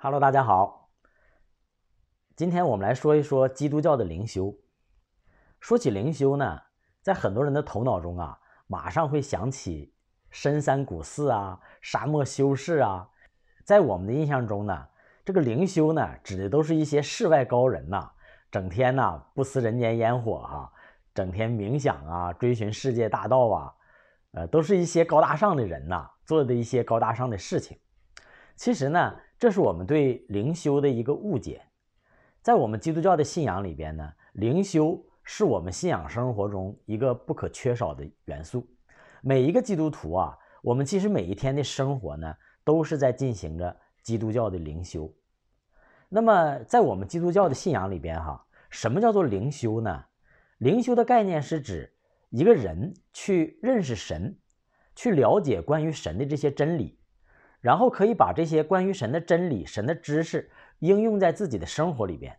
Hello，大家好。今天我们来说一说基督教的灵修。说起灵修呢，在很多人的头脑中啊，马上会想起深山古寺啊、沙漠修士啊。在我们的印象中呢，这个灵修呢，指的都是一些世外高人呐，整天呐不思人间烟火啊，整天冥想啊、追寻世界大道啊，呃，都是一些高大上的人呐，做的一些高大上的事情。其实呢。这是我们对灵修的一个误解，在我们基督教的信仰里边呢，灵修是我们信仰生活中一个不可缺少的元素。每一个基督徒啊，我们其实每一天的生活呢，都是在进行着基督教的灵修。那么，在我们基督教的信仰里边，哈，什么叫做灵修呢？灵修的概念是指一个人去认识神，去了解关于神的这些真理。然后可以把这些关于神的真理、神的知识应用在自己的生活里边，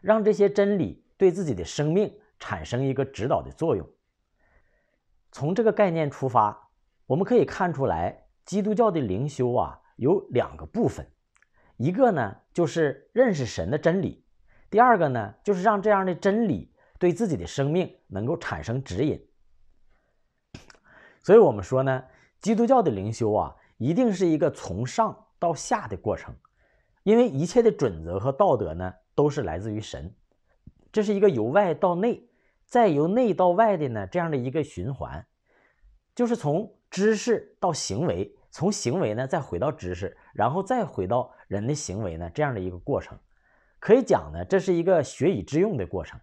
让这些真理对自己的生命产生一个指导的作用。从这个概念出发，我们可以看出来，基督教的灵修啊有两个部分，一个呢就是认识神的真理，第二个呢就是让这样的真理对自己的生命能够产生指引。所以我们说呢，基督教的灵修啊。一定是一个从上到下的过程，因为一切的准则和道德呢，都是来自于神。这是一个由外到内，再由内到外的呢这样的一个循环，就是从知识到行为，从行为呢再回到知识，然后再回到人的行为呢这样的一个过程。可以讲呢，这是一个学以致用的过程。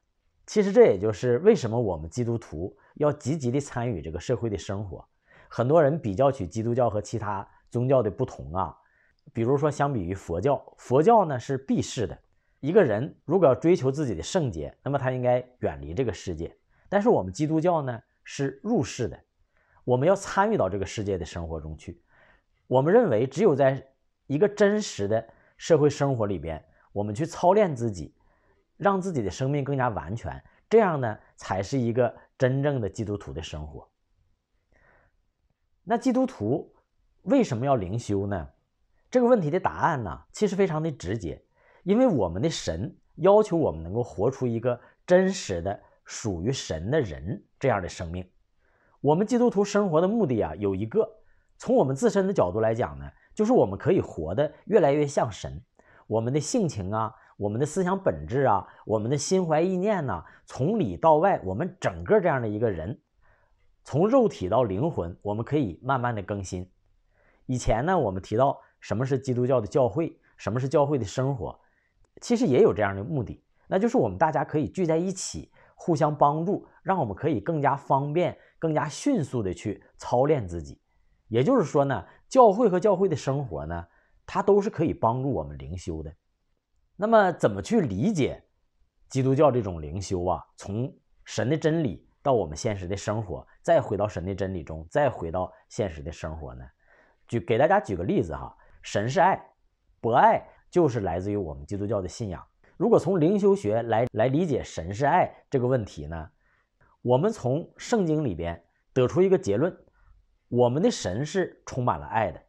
其实这也就是为什么我们基督徒要积极地参与这个社会的生活。很多人比较起基督教和其他宗教的不同啊，比如说，相比于佛教，佛教呢是避世的，一个人如果要追求自己的圣洁，那么他应该远离这个世界。但是我们基督教呢是入世的，我们要参与到这个世界的生活中去。我们认为，只有在一个真实的社会生活里边，我们去操练自己，让自己的生命更加完全，这样呢才是一个真正的基督徒的生活。那基督徒为什么要灵修呢？这个问题的答案呢，其实非常的直接，因为我们的神要求我们能够活出一个真实的、属于神的人这样的生命。我们基督徒生活的目的啊，有一个从我们自身的角度来讲呢，就是我们可以活得越来越像神，我们的性情啊，我们的思想本质啊，我们的心怀意念呢，从里到外，我们整个这样的一个人。从肉体到灵魂，我们可以慢慢的更新。以前呢，我们提到什么是基督教的教会，什么是教会的生活，其实也有这样的目的，那就是我们大家可以聚在一起，互相帮助，让我们可以更加方便、更加迅速的去操练自己。也就是说呢，教会和教会的生活呢，它都是可以帮助我们灵修的。那么，怎么去理解基督教这种灵修啊？从神的真理。到我们现实的生活，再回到神的真理中，再回到现实的生活呢？举给大家举个例子哈，神是爱，博爱就是来自于我们基督教的信仰。如果从灵修学来来理解“神是爱”这个问题呢，我们从圣经里边得出一个结论：我们的神是充满了爱的，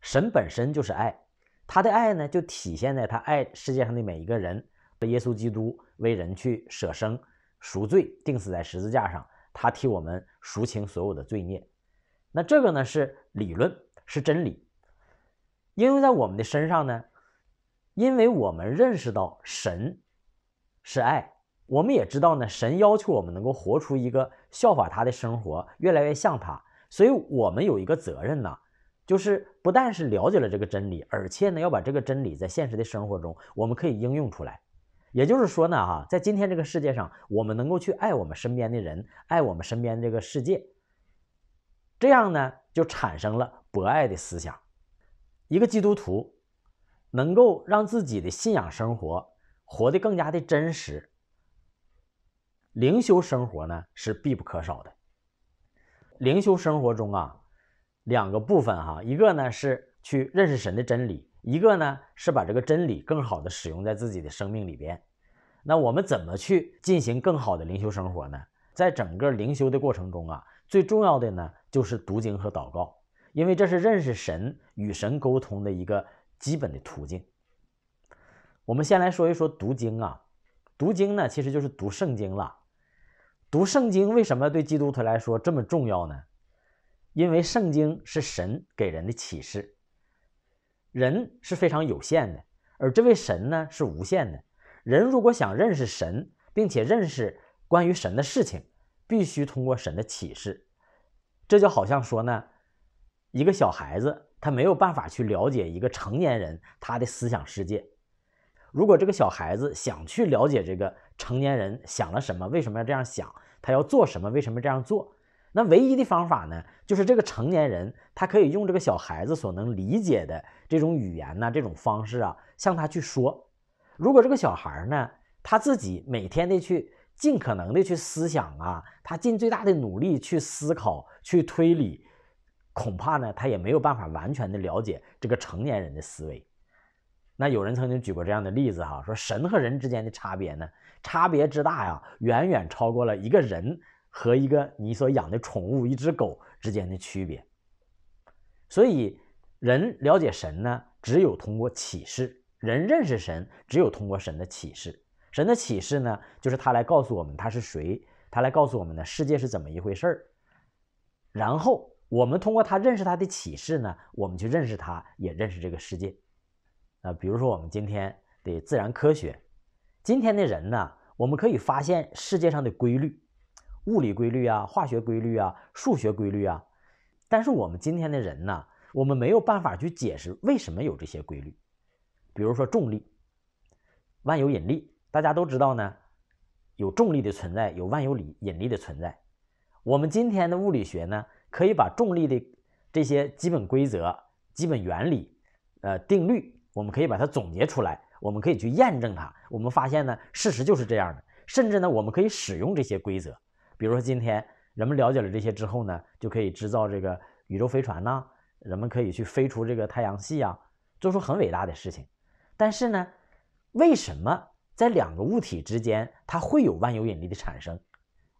神本身就是爱，他的爱呢就体现在他爱世界上的每一个人，耶稣基督为人去舍生。赎罪，钉死在十字架上，他替我们赎清所有的罪孽。那这个呢是理论，是真理。应用在我们的身上呢，因为我们认识到神是爱，我们也知道呢，神要求我们能够活出一个效法他的生活，越来越像他。所以，我们有一个责任呐，就是不但是了解了这个真理，而且呢要把这个真理在现实的生活中，我们可以应用出来。也就是说呢，哈，在今天这个世界上，我们能够去爱我们身边的人，爱我们身边这个世界，这样呢，就产生了博爱的思想。一个基督徒能够让自己的信仰生活活得更加的真实，灵修生活呢是必不可少的。灵修生活中啊，两个部分哈，一个呢是去认识神的真理。一个呢是把这个真理更好的使用在自己的生命里边。那我们怎么去进行更好的灵修生活呢？在整个灵修的过程中啊，最重要的呢就是读经和祷告，因为这是认识神与神沟通的一个基本的途径。我们先来说一说读经啊，读经呢其实就是读圣经了。读圣经为什么对基督徒来说这么重要呢？因为圣经是神给人的启示。人是非常有限的，而这位神呢是无限的。人如果想认识神，并且认识关于神的事情，必须通过神的启示。这就好像说呢，一个小孩子他没有办法去了解一个成年人他的思想世界。如果这个小孩子想去了解这个成年人想了什么，为什么要这样想，他要做什么，为什么这样做？那唯一的方法呢，就是这个成年人他可以用这个小孩子所能理解的这种语言呢，这种方式啊，向他去说。如果这个小孩呢，他自己每天的去尽可能的去思想啊，他尽最大的努力去思考、去推理，恐怕呢，他也没有办法完全的了解这个成年人的思维。那有人曾经举过这样的例子哈，说神和人之间的差别呢，差别之大呀，远远超过了一个人。和一个你所养的宠物，一只狗之间的区别。所以，人了解神呢，只有通过启示；人认识神，只有通过神的启示。神的启示呢，就是他来告诉我们他是谁，他来告诉我们呢世界是怎么一回事儿。然后，我们通过他认识他的启示呢，我们去认识他，也认识这个世界。啊，比如说我们今天的自然科学，今天的人呢，我们可以发现世界上的规律。物理规律啊，化学规律啊，数学规律啊，但是我们今天的人呢，我们没有办法去解释为什么有这些规律。比如说重力、万有引力，大家都知道呢，有重力的存在，有万有力引力的存在。我们今天的物理学呢，可以把重力的这些基本规则、基本原理、呃定律，我们可以把它总结出来，我们可以去验证它。我们发现呢，事实就是这样的。甚至呢，我们可以使用这些规则。比如说，今天人们了解了这些之后呢，就可以制造这个宇宙飞船呐，人们可以去飞出这个太阳系啊，做出很伟大的事情。但是呢，为什么在两个物体之间它会有万有引力的产生？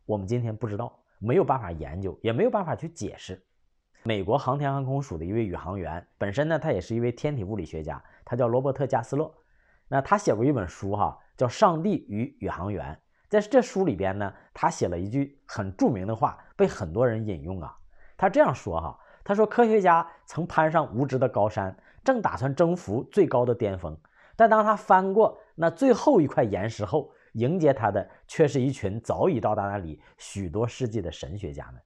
我们今天不知道，没有办法研究，也没有办法去解释。美国航天航空署的一位宇航员，本身呢，他也是一位天体物理学家，他叫罗伯特·加斯勒。那他写过一本书哈，叫《上帝与宇航员》。在这书里边呢，他写了一句很著名的话，被很多人引用啊。他这样说哈，他说科学家曾攀上无知的高山，正打算征服最高的巅峰，但当他翻过那最后一块岩石后，迎接他的却是一群早已到达那里许多世纪的神学家们。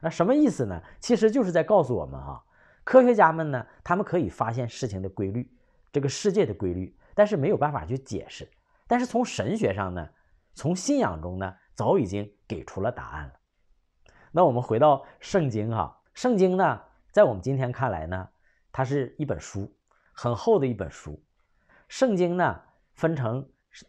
那什么意思呢？其实就是在告诉我们哈，科学家们呢，他们可以发现事情的规律，这个世界的规律，但是没有办法去解释。但是从神学上呢？从信仰中呢，早已经给出了答案了。那我们回到圣经哈，圣经呢，在我们今天看来呢，它是一本书，很厚的一本书。圣经呢，分成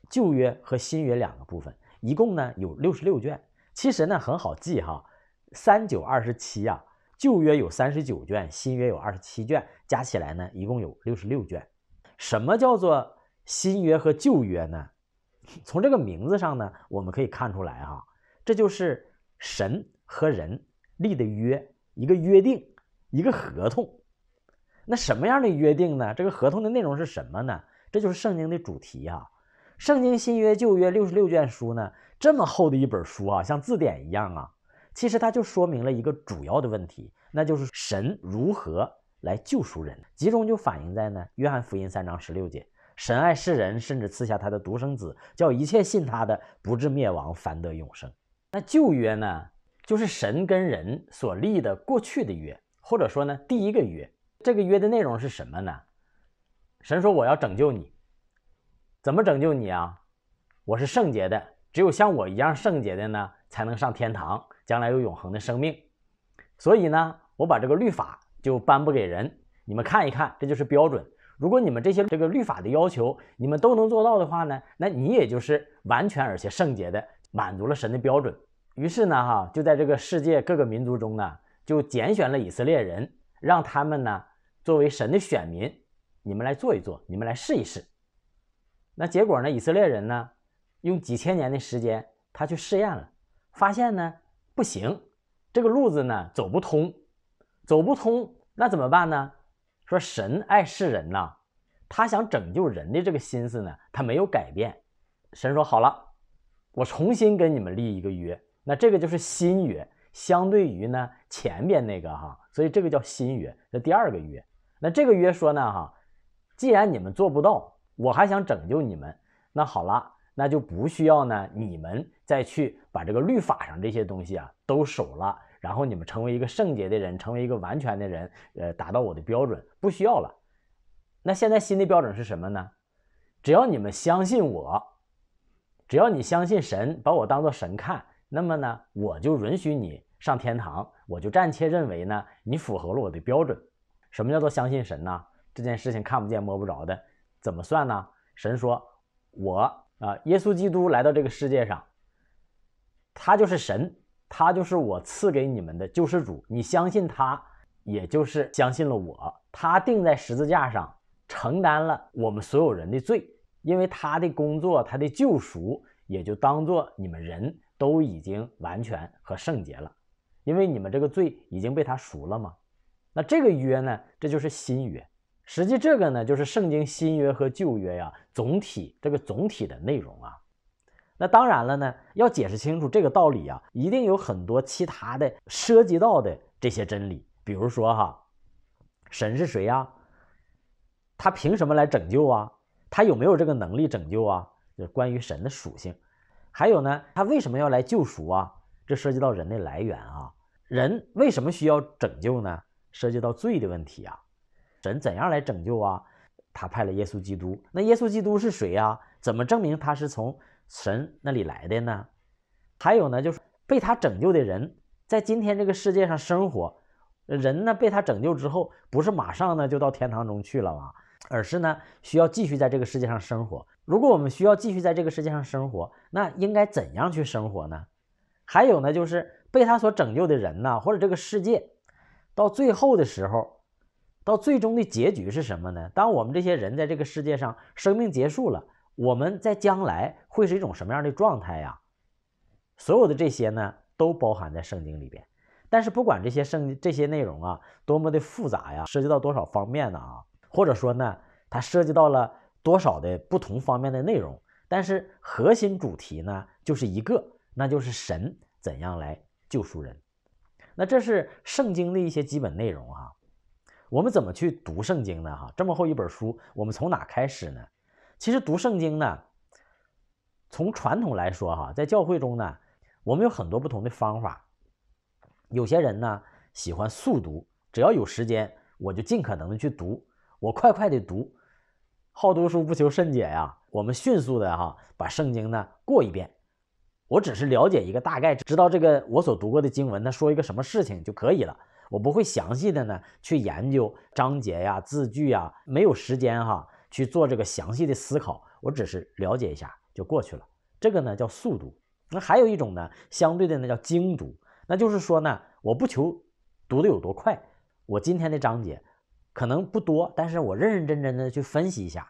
旧约和新约两个部分，一共呢有六十六卷。其实呢很好记哈，三九二十七呀，旧约有三十九卷，新约有二十七卷，加起来呢一共有六十六卷。什么叫做新约和旧约呢？从这个名字上呢，我们可以看出来哈，这就是神和人立的约，一个约定，一个合同。那什么样的约定呢？这个合同的内容是什么呢？这就是圣经的主题啊。圣经新约旧约六十六卷书呢，这么厚的一本书啊，像字典一样啊，其实它就说明了一个主要的问题，那就是神如何来救赎人，集中就反映在呢《约翰福音》三章十六节。神爱世人，甚至赐下他的独生子，叫一切信他的不至灭亡，反得永生。那旧约呢？就是神跟人所立的过去的约，或者说呢第一个约。这个约的内容是什么呢？神说：“我要拯救你，怎么拯救你啊？我是圣洁的，只有像我一样圣洁的呢，才能上天堂，将来有永恒的生命。所以呢，我把这个律法就颁布给人，你们看一看，这就是标准。”如果你们这些这个律法的要求你们都能做到的话呢，那你也就是完全而且圣洁的满足了神的标准。于是呢，哈就在这个世界各个民族中呢，就拣选了以色列人，让他们呢作为神的选民。你们来做一做，你们来试一试。那结果呢，以色列人呢用几千年的时间他去试验了，发现呢不行，这个路子呢走不通，走不通，那怎么办呢？说神爱世人呐，他想拯救人的这个心思呢，他没有改变。神说好了，我重新跟你们立一个约，那这个就是新约，相对于呢前边那个哈，所以这个叫新约，这第二个约。那这个约说呢哈，既然你们做不到，我还想拯救你们，那好了，那就不需要呢你们再去把这个律法上这些东西啊都守了。然后你们成为一个圣洁的人，成为一个完全的人，呃，达到我的标准不需要了。那现在新的标准是什么呢？只要你们相信我，只要你相信神，把我当做神看，那么呢，我就允许你上天堂，我就暂且认为呢，你符合了我的标准。什么叫做相信神呢？这件事情看不见摸不着的，怎么算呢？神说：“我啊，耶稣基督来到这个世界上，他就是神。”他就是我赐给你们的救世主，你相信他，也就是相信了我。他钉在十字架上，承担了我们所有人的罪，因为他的工作，他的救赎，也就当做你们人都已经完全和圣洁了，因为你们这个罪已经被他赎了吗？那这个约呢？这就是新约。实际这个呢，就是圣经新约和旧约呀，总体这个总体的内容啊。那当然了呢，要解释清楚这个道理啊，一定有很多其他的涉及到的这些真理，比如说哈，神是谁呀？他凭什么来拯救啊？他有没有这个能力拯救啊？就是关于神的属性。还有呢，他为什么要来救赎啊？这涉及到人的来源啊，人为什么需要拯救呢？涉及到罪的问题啊，神怎样来拯救啊？他派了耶稣基督，那耶稣基督是谁呀？怎么证明他是从？神那里来的呢？还有呢，就是被他拯救的人，在今天这个世界上生活，人呢被他拯救之后，不是马上呢就到天堂中去了吗？而是呢需要继续在这个世界上生活。如果我们需要继续在这个世界上生活，那应该怎样去生活呢？还有呢，就是被他所拯救的人呢，或者这个世界，到最后的时候，到最终的结局是什么呢？当我们这些人在这个世界上生命结束了。我们在将来会是一种什么样的状态呀？所有的这些呢，都包含在圣经里边。但是不管这些圣这些内容啊，多么的复杂呀，涉及到多少方面呢啊，或者说呢，它涉及到了多少的不同方面的内容，但是核心主题呢，就是一个，那就是神怎样来救赎人。那这是圣经的一些基本内容啊。我们怎么去读圣经呢？哈，这么厚一本书，我们从哪开始呢？其实读圣经呢，从传统来说哈，在教会中呢，我们有很多不同的方法。有些人呢喜欢速读，只要有时间我就尽可能的去读，我快快的读，好读书不求甚解呀。我们迅速的哈把圣经呢过一遍，我只是了解一个大概，知道这个我所读过的经文呢说一个什么事情就可以了，我不会详细的呢去研究章节呀、字句呀，没有时间哈。去做这个详细的思考，我只是了解一下就过去了。这个呢叫速读。那还有一种呢，相对的呢叫精读。那就是说呢，我不求读的有多快，我今天的章节可能不多，但是我认认真真的去分析一下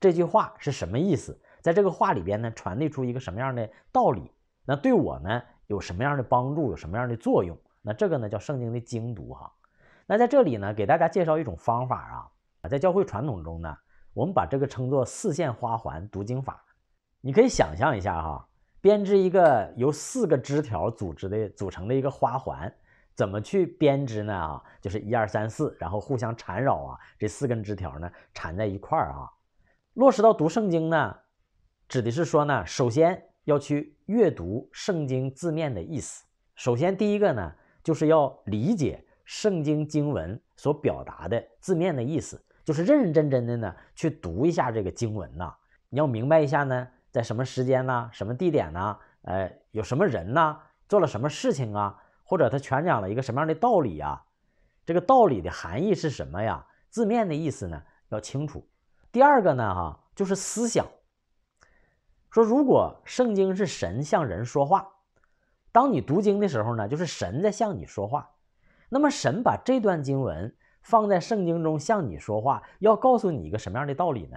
这句话是什么意思，在这个话里边呢传递出一个什么样的道理，那对我呢有什么样的帮助，有什么样的作用？那这个呢叫圣经的精读哈。那在这里呢，给大家介绍一种方法啊，在教会传统中呢。我们把这个称作四线花环读经法，你可以想象一下哈，编织一个由四个枝条组织的组成的一个花环，怎么去编织呢啊？就是一二三四，然后互相缠绕啊，这四根枝条呢，缠在一块儿啊。落实到读圣经呢，指的是说呢，首先要去阅读圣经字面的意思。首先第一个呢，就是要理解圣经经文所表达的字面的意思。就是认认真真的呢，去读一下这个经文呐。你要明白一下呢，在什么时间呢？什么地点呢？呃，有什么人呢？做了什么事情啊？或者他全讲了一个什么样的道理啊？这个道理的含义是什么呀？字面的意思呢，要清楚。第二个呢，哈，就是思想。说如果圣经是神向人说话，当你读经的时候呢，就是神在向你说话。那么神把这段经文。放在圣经中向你说话，要告诉你一个什么样的道理呢？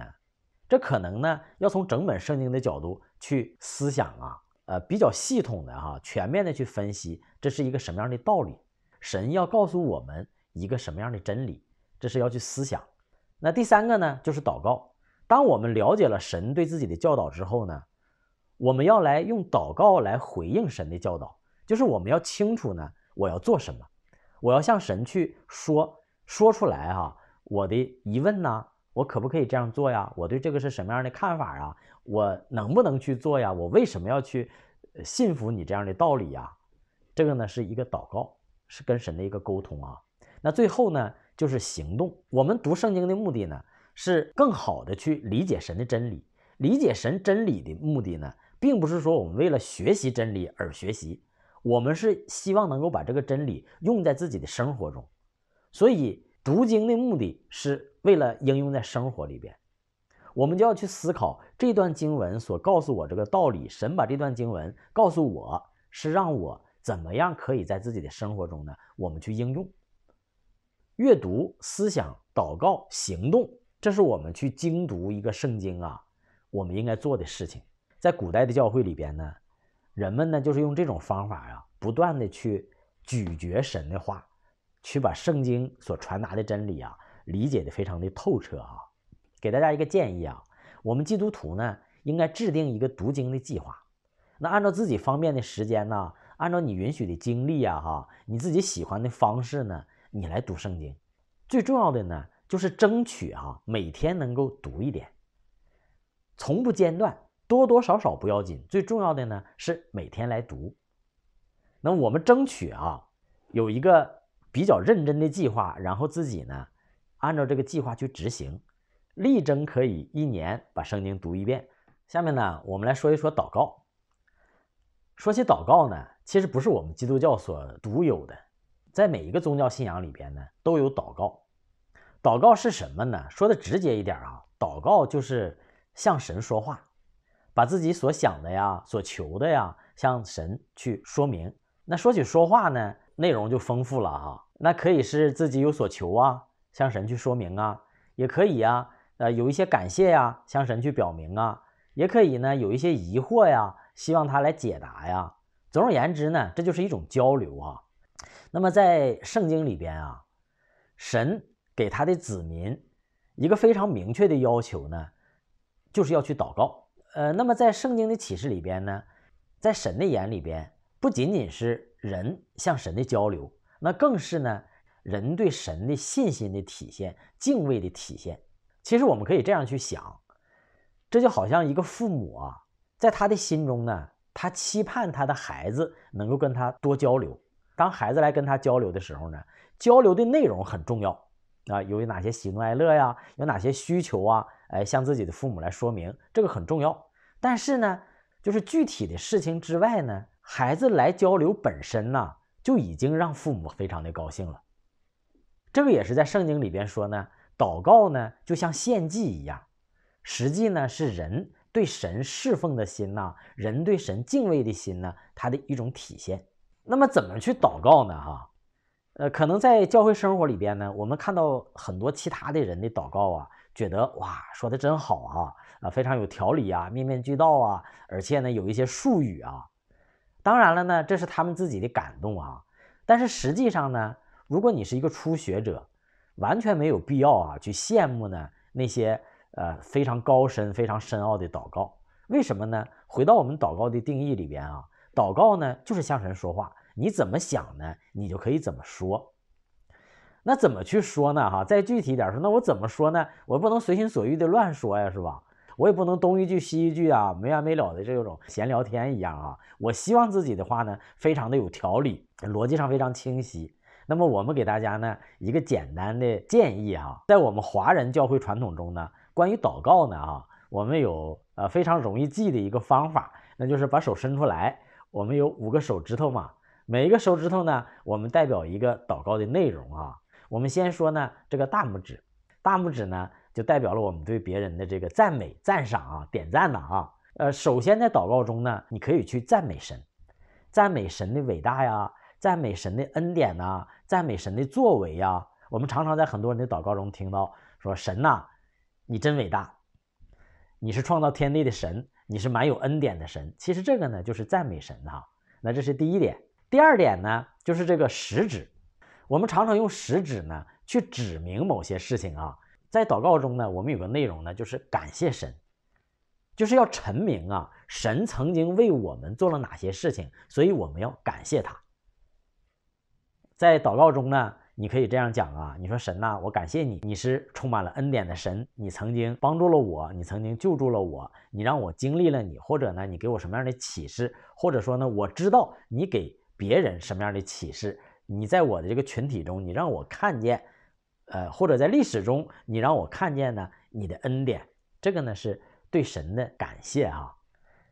这可能呢要从整本圣经的角度去思想啊，呃，比较系统的哈，全面的去分析这是一个什么样的道理。神要告诉我们一个什么样的真理，这是要去思想。那第三个呢，就是祷告。当我们了解了神对自己的教导之后呢，我们要来用祷告来回应神的教导，就是我们要清楚呢，我要做什么，我要向神去说。说出来哈，我的疑问呢？我可不可以这样做呀？我对这个是什么样的看法啊？我能不能去做呀？我为什么要去信服你这样的道理呀？这个呢是一个祷告，是跟神的一个沟通啊。那最后呢就是行动。我们读圣经的目的呢是更好的去理解神的真理。理解神真理的目的呢，并不是说我们为了学习真理而学习，我们是希望能够把这个真理用在自己的生活中。所以，读经的目的是为了应用在生活里边，我们就要去思考这段经文所告诉我这个道理。神把这段经文告诉我，是让我怎么样可以在自己的生活中呢？我们去应用、阅读、思想、祷告、行动，这是我们去精读一个圣经啊，我们应该做的事情。在古代的教会里边呢，人们呢就是用这种方法呀，不断的去咀嚼神的话。去把圣经所传达的真理啊理解的非常的透彻啊，给大家一个建议啊，我们基督徒呢应该制定一个读经的计划，那按照自己方便的时间呢，按照你允许的经历啊，哈，你自己喜欢的方式呢，你来读圣经。最重要的呢就是争取哈每天能够读一点，从不间断，多多少少不要紧，最重要的呢是每天来读。那我们争取啊有一个。比较认真的计划，然后自己呢，按照这个计划去执行，力争可以一年把圣经读一遍。下面呢，我们来说一说祷告。说起祷告呢，其实不是我们基督教所独有的，在每一个宗教信仰里边呢，都有祷告。祷告是什么呢？说的直接一点啊，祷告就是向神说话，把自己所想的呀，所求的呀，向神去说明。那说起说话呢，内容就丰富了啊。那可以是自己有所求啊，向神去说明啊，也可以啊，呃，有一些感谢呀，向神去表明啊，也可以呢，有一些疑惑呀，希望他来解答呀。总而言之呢，这就是一种交流啊。那么在圣经里边啊，神给他的子民一个非常明确的要求呢，就是要去祷告。呃，那么在圣经的启示里边呢，在神的眼里边，不仅仅是人向神的交流。那更是呢，人对神的信心的体现，敬畏的体现。其实我们可以这样去想，这就好像一个父母啊，在他的心中呢，他期盼他的孩子能够跟他多交流。当孩子来跟他交流的时候呢，交流的内容很重要啊，由于哪些喜怒哀乐呀，有哪些需求啊，哎，向自己的父母来说明，这个很重要。但是呢，就是具体的事情之外呢，孩子来交流本身呢。就已经让父母非常的高兴了，这个也是在圣经里边说呢。祷告呢，就像献祭一样，实际呢是人对神侍奉的心呐，人对神敬畏的心呢，它的一种体现。那么怎么去祷告呢？哈，呃，可能在教会生活里边呢，我们看到很多其他的人的祷告啊，觉得哇，说的真好啊，啊，非常有条理啊，面面俱到啊，而且呢有一些术语啊。当然了呢，这是他们自己的感动啊。但是实际上呢，如果你是一个初学者，完全没有必要啊去羡慕呢那些呃非常高深、非常深奥的祷告。为什么呢？回到我们祷告的定义里边啊，祷告呢就是向神说话。你怎么想呢，你就可以怎么说。那怎么去说呢？哈，再具体一点说，那我怎么说呢？我不能随心所欲的乱说呀，是吧？我也不能东一句西一句啊，没完没了的，这种闲聊天一样啊。我希望自己的话呢，非常的有条理，逻辑上非常清晰。那么我们给大家呢一个简单的建议哈，在我们华人教会传统中呢，关于祷告呢啊，我们有呃非常容易记的一个方法，那就是把手伸出来，我们有五个手指头嘛，每一个手指头呢，我们代表一个祷告的内容啊。我们先说呢这个大拇指，大拇指呢。就代表了我们对别人的这个赞美、赞赏啊、点赞的啊。呃，首先在祷告中呢，你可以去赞美神，赞美神的伟大呀，赞美神的恩典呐，赞美神的作为呀。我们常常在很多人的祷告中听到说：“神呐，你真伟大，你是创造天地的神，你是蛮有恩典的神。”其实这个呢就是赞美神啊。那这是第一点。第二点呢，就是这个食指，我们常常用食指呢去指明某些事情啊。在祷告中呢，我们有个内容呢，就是感谢神，就是要陈明啊，神曾经为我们做了哪些事情，所以我们要感谢他。在祷告中呢，你可以这样讲啊，你说神呐，我感谢你，你是充满了恩典的神，你曾经帮助了我，你曾经救助了我，你让我经历了你，或者呢，你给我什么样的启示，或者说呢，我知道你给别人什么样的启示，你在我的这个群体中，你让我看见。呃，或者在历史中，你让我看见呢，你的恩典，这个呢是对神的感谢啊。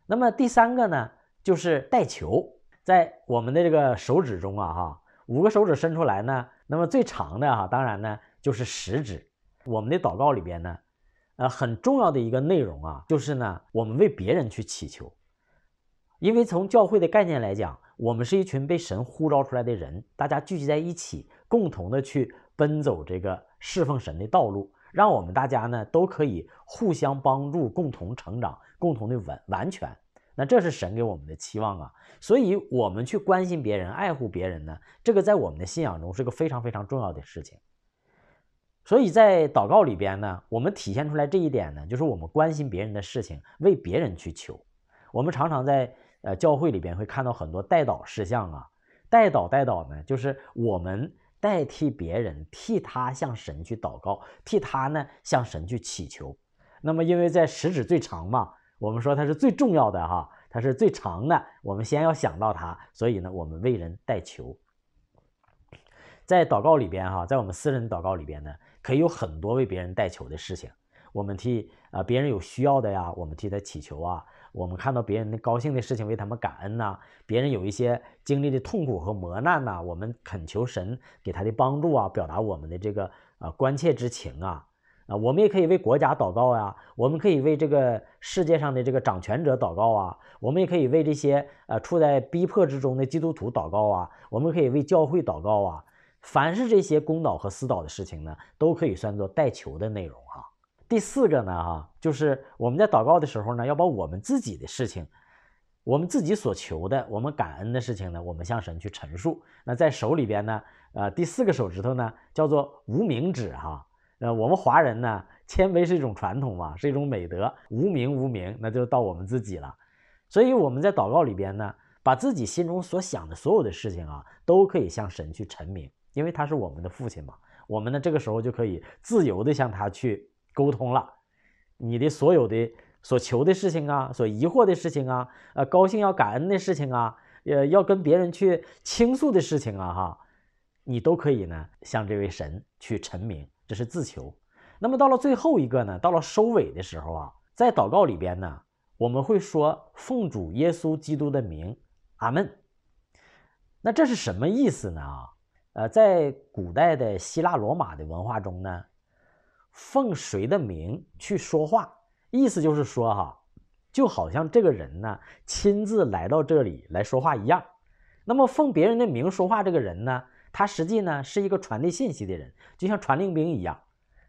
那么第三个呢，就是带球，在我们的这个手指中啊，哈，五个手指伸出来呢，那么最长的哈，当然呢就是食指。我们的祷告里边呢，呃，很重要的一个内容啊，就是呢，我们为别人去祈求，因为从教会的概念来讲，我们是一群被神呼召出来的人，大家聚集在一起，共同的去。奔走这个侍奉神的道路，让我们大家呢都可以互相帮助，共同成长，共同的完完全。那这是神给我们的期望啊！所以，我们去关心别人，爱护别人呢，这个在我们的信仰中是个非常非常重要的事情。所以在祷告里边呢，我们体现出来这一点呢，就是我们关心别人的事情，为别人去求。我们常常在呃教会里边会看到很多代祷事项啊，代祷代祷呢，就是我们。代替别人，替他向神去祷告，替他呢向神去祈求。那么，因为在食指最长嘛，我们说它是最重要的哈，它是最长的，我们先要想到它，所以呢，我们为人代求。在祷告里边哈，在我们私人祷告里边呢，可以有很多为别人代求的事情。我们替啊别人有需要的呀，我们替他祈求啊。我们看到别人的高兴的事情，为他们感恩呐；别人有一些经历的痛苦和磨难呐，我们恳求神给他的帮助啊，表达我们的这个啊关切之情啊。啊，我们也可以为国家祷告呀，我们可以为这个世界上的这个掌权者祷告啊，我们也可以为这些呃处在逼迫之中的基督徒祷告啊，我们可以为教会祷告啊。凡是这些公祷和私祷的事情呢，都可以算作代求的内容哈。第四个呢，哈，就是我们在祷告的时候呢，要把我们自己的事情，我们自己所求的，我们感恩的事情呢，我们向神去陈述。那在手里边呢，呃，第四个手指头呢，叫做无名指，哈，呃，我们华人呢，谦卑是一种传统嘛，是一种美德。无名无名，那就到我们自己了。所以我们在祷告里边呢，把自己心中所想的所有的事情啊，都可以向神去陈明，因为他是我们的父亲嘛。我们呢，这个时候就可以自由的向他去。沟通了，你的所有的所求的事情啊，所疑惑的事情啊，呃，高兴要感恩的事情啊，呃，要跟别人去倾诉的事情啊，哈，你都可以呢，向这位神去陈明，这是自求。那么到了最后一个呢，到了收尾的时候啊，在祷告里边呢，我们会说奉主耶稣基督的名，阿门。那这是什么意思呢？啊，呃，在古代的希腊罗马的文化中呢？奉谁的名去说话，意思就是说哈，就好像这个人呢亲自来到这里来说话一样。那么奉别人的名说话，这个人呢，他实际呢是一个传递信息的人，就像传令兵一样。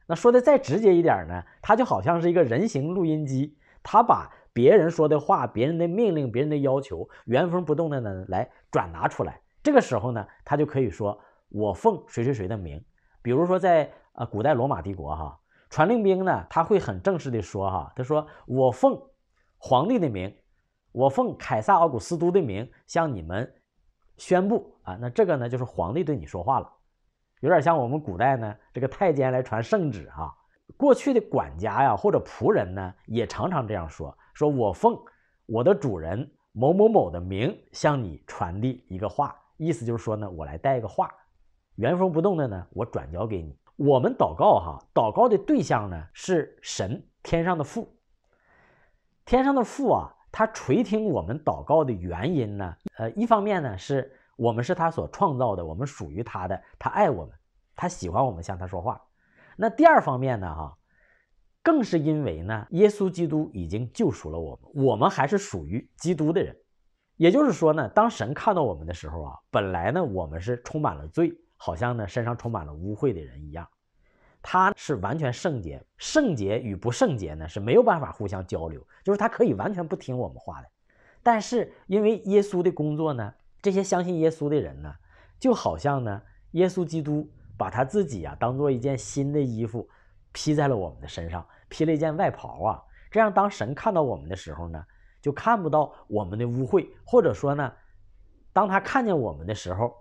那说的再直接一点呢，他就好像是一个人形录音机，他把别人说的话、别人的命令、别人的要求原封不动的呢来转拿出来。这个时候呢，他就可以说，我奉谁谁谁的名，比如说在呃古代罗马帝国哈。传令兵呢，他会很正式的说哈，他说我奉皇帝的名，我奉凯撒奥古斯都的名向你们宣布啊，那这个呢就是皇帝对你说话了，有点像我们古代呢这个太监来传圣旨啊，过去的管家呀或者仆人呢也常常这样说，说我奉我的主人某某某的名向你传递一个话，意思就是说呢我来带一个话，原封不动的呢我转交给你。我们祷告哈，祷告的对象呢是神，天上的父。天上的父啊，他垂听我们祷告的原因呢，呃，一方面呢是我们是他所创造的，我们属于他的，他爱我们，他喜欢我们向他说话。那第二方面呢，哈，更是因为呢，耶稣基督已经救赎了我们，我们还是属于基督的人。也就是说呢，当神看到我们的时候啊，本来呢我们是充满了罪。好像呢，身上充满了污秽的人一样，他是完全圣洁。圣洁与不圣洁呢，是没有办法互相交流。就是他可以完全不听我们话的。但是因为耶稣的工作呢，这些相信耶稣的人呢，就好像呢，耶稣基督把他自己啊，当做一件新的衣服，披在了我们的身上，披了一件外袍啊。这样当神看到我们的时候呢，就看不到我们的污秽，或者说呢，当他看见我们的时候。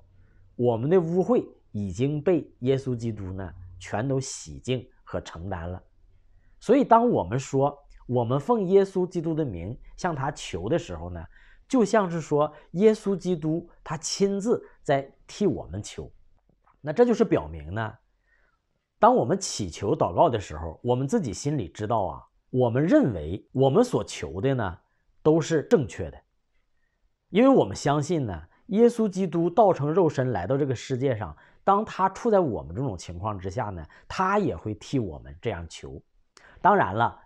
我们的污秽已经被耶稣基督呢全都洗净和承担了，所以当我们说我们奉耶稣基督的名向他求的时候呢，就像是说耶稣基督他亲自在替我们求。那这就是表明呢，当我们祈求祷告的时候，我们自己心里知道啊，我们认为我们所求的呢都是正确的，因为我们相信呢。耶稣基督道成肉身来到这个世界上，当他处在我们这种情况之下呢，他也会替我们这样求。当然了，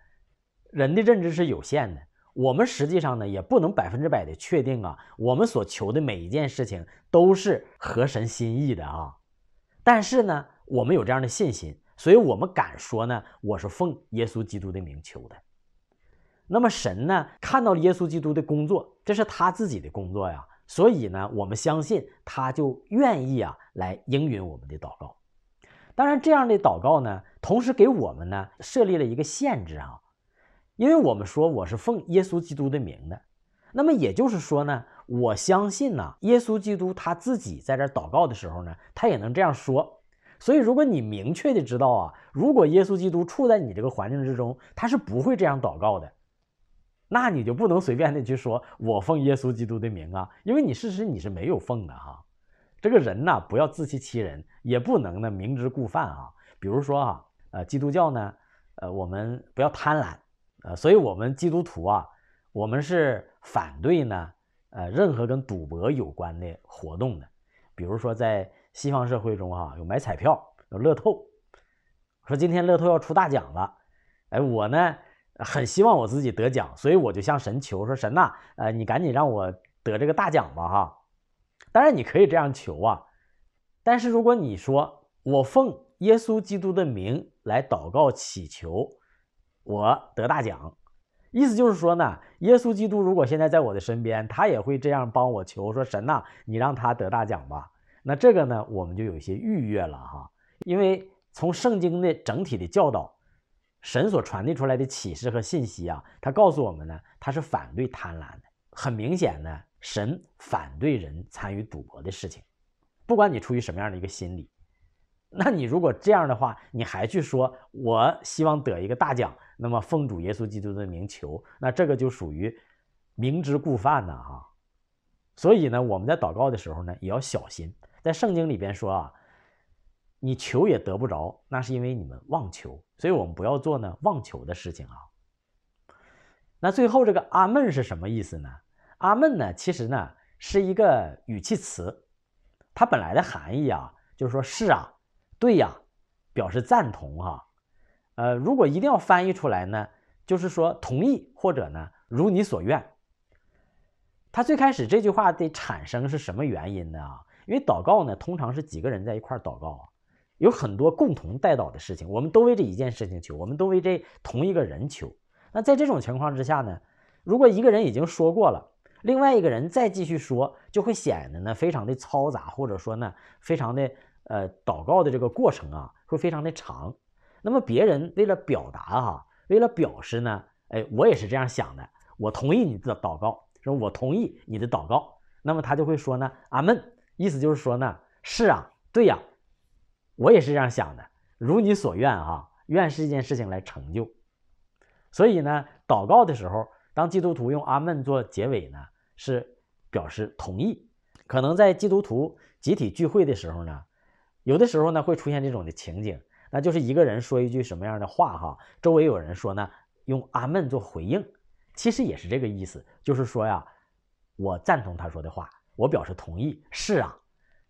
人的认知是有限的，我们实际上呢也不能百分之百的确定啊，我们所求的每一件事情都是合神心意的啊。但是呢，我们有这样的信心，所以我们敢说呢，我是奉耶稣基督的名求的。那么神呢，看到了耶稣基督的工作，这是他自己的工作呀。所以呢，我们相信他，就愿意啊来应允我们的祷告。当然，这样的祷告呢，同时给我们呢设立了一个限制啊，因为我们说我是奉耶稣基督的名的。那么也就是说呢，我相信呢，耶稣基督他自己在这祷告的时候呢，他也能这样说。所以，如果你明确的知道啊，如果耶稣基督处在你这个环境之中，他是不会这样祷告的。那你就不能随便的去说“我奉耶稣基督的名啊”，因为你事实你是没有奉的哈。这个人呢，不要自欺欺人，也不能呢明知故犯啊。比如说哈，呃，基督教呢，呃，我们不要贪婪，呃，所以我们基督徒啊，我们是反对呢，呃，任何跟赌博有关的活动的。比如说在西方社会中哈，有买彩票，有乐透。说今天乐透要出大奖了，哎，我呢？很希望我自己得奖，所以我就向神求说：“神呐，呃，你赶紧让我得这个大奖吧，哈！当然你可以这样求啊，但是如果你说我奉耶稣基督的名来祷告祈求我得大奖，意思就是说呢，耶稣基督如果现在在我的身边，他也会这样帮我求说：神呐，你让他得大奖吧。那这个呢，我们就有一些逾越了哈，因为从圣经的整体的教导。”神所传递出来的启示和信息啊，他告诉我们呢，他是反对贪婪的。很明显呢，神反对人参与赌博的事情，不管你出于什么样的一个心理，那你如果这样的话，你还去说我希望得一个大奖，那么奉主耶稣基督的名求，那这个就属于明知故犯呢，哈。所以呢，我们在祷告的时候呢，也要小心。在圣经里边说啊，你求也得不着，那是因为你们妄求。所以我们不要做呢妄求的事情啊。那最后这个阿闷是什么意思呢？阿闷呢，其实呢是一个语气词，它本来的含义啊，就是说是啊，对呀，表示赞同啊。呃，如果一定要翻译出来呢，就是说同意或者呢如你所愿。他最开始这句话的产生是什么原因呢？因为祷告呢，通常是几个人在一块祷告啊。有很多共同代祷的事情，我们都为这一件事情求，我们都为这同一个人求。那在这种情况之下呢，如果一个人已经说过了，另外一个人再继续说，就会显得呢非常的嘈杂，或者说呢非常的呃祷告的这个过程啊会非常的长。那么别人为了表达哈，为了表示呢，哎，我也是这样想的，我同意你的祷告，说我同意你的祷告。那么他就会说呢，阿门，意思就是说呢，是啊，对呀。我也是这样想的，如你所愿哈，愿是一件事情来成就。所以呢，祷告的时候，当基督徒用阿门做结尾呢，是表示同意。可能在基督徒集体聚会的时候呢，有的时候呢会出现这种的情景，那就是一个人说一句什么样的话哈，周围有人说呢，用阿门做回应，其实也是这个意思，就是说呀，我赞同他说的话，我表示同意。是啊。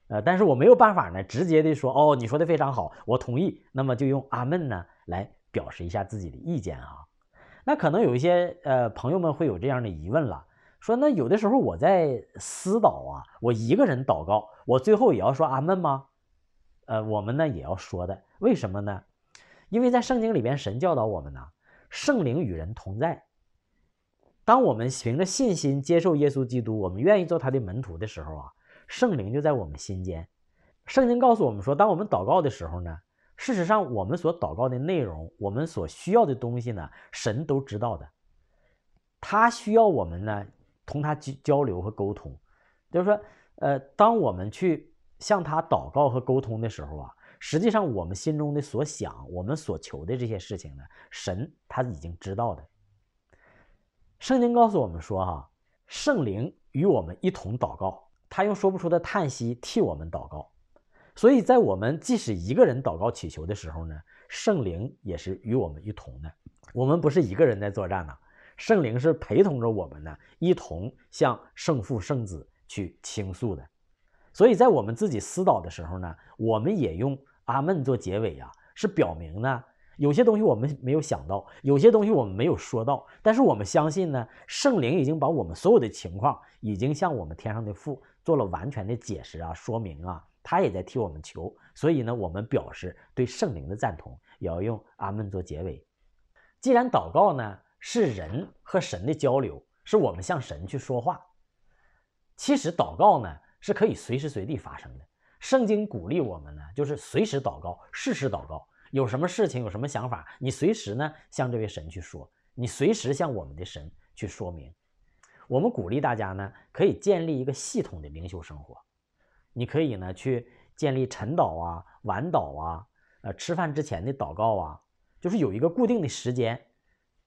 呃，但是我没有办法呢，直接的说哦，你说的非常好，我同意。那么就用阿门呢来表示一下自己的意见啊。那可能有一些呃朋友们会有这样的疑问了，说那有的时候我在私祷啊，我一个人祷告，我最后也要说阿门吗？呃，我们呢也要说的，为什么呢？因为在圣经里边，神教导我们呢，圣灵与人同在。当我们凭着信心接受耶稣基督，我们愿意做他的门徒的时候啊。圣灵就在我们心间，圣经告诉我们说，当我们祷告的时候呢，事实上我们所祷告的内容，我们所需要的东西呢，神都知道的。他需要我们呢，同他交交流和沟通，就是说，呃，当我们去向他祷告和沟通的时候啊，实际上我们心中的所想，我们所求的这些事情呢，神他已经知道的。圣经告诉我们说，哈，圣灵与我们一同祷告。他用说不出的叹息替我们祷告，所以在我们即使一个人祷告祈求的时候呢，圣灵也是与我们一同的。我们不是一个人在作战呐，圣灵是陪同着我们呢，一同向圣父、圣子去倾诉的。所以在我们自己思导的时候呢，我们也用阿门做结尾啊，是表明呢，有些东西我们没有想到，有些东西我们没有说到，但是我们相信呢，圣灵已经把我们所有的情况已经向我们天上的父。做了完全的解释啊，说明啊，他也在替我们求，所以呢，我们表示对圣灵的赞同，也要用阿门做结尾。既然祷告呢是人和神的交流，是我们向神去说话，其实祷告呢是可以随时随地发生的。圣经鼓励我们呢，就是随时祷告，适时祷告，有什么事情，有什么想法，你随时呢向这位神去说，你随时向我们的神去说明。我们鼓励大家呢。可以建立一个系统的灵修生活，你可以呢去建立晨祷啊、晚祷啊、呃吃饭之前的祷告啊，就是有一个固定的时间，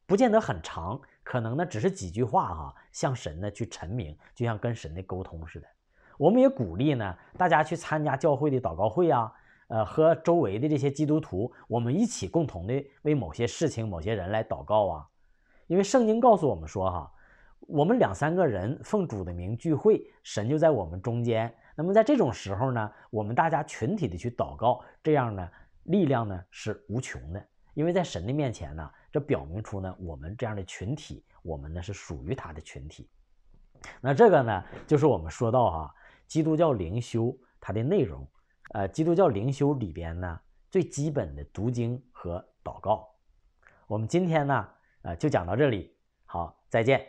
不见得很长，可能呢只是几句话哈，向神呢去陈明，就像跟神的沟通似的。我们也鼓励呢大家去参加教会的祷告会啊，呃和周围的这些基督徒，我们一起共同的为某些事情、某些人来祷告啊，因为圣经告诉我们说哈。我们两三个人奉主的名聚会，神就在我们中间。那么在这种时候呢，我们大家群体的去祷告，这样呢，力量呢是无穷的。因为在神的面前呢，这表明出呢，我们这样的群体，我们呢是属于他的群体。那这个呢，就是我们说到啊，基督教灵修它的内容。呃，基督教灵修里边呢，最基本的读经和祷告。我们今天呢，呃，就讲到这里。好，再见。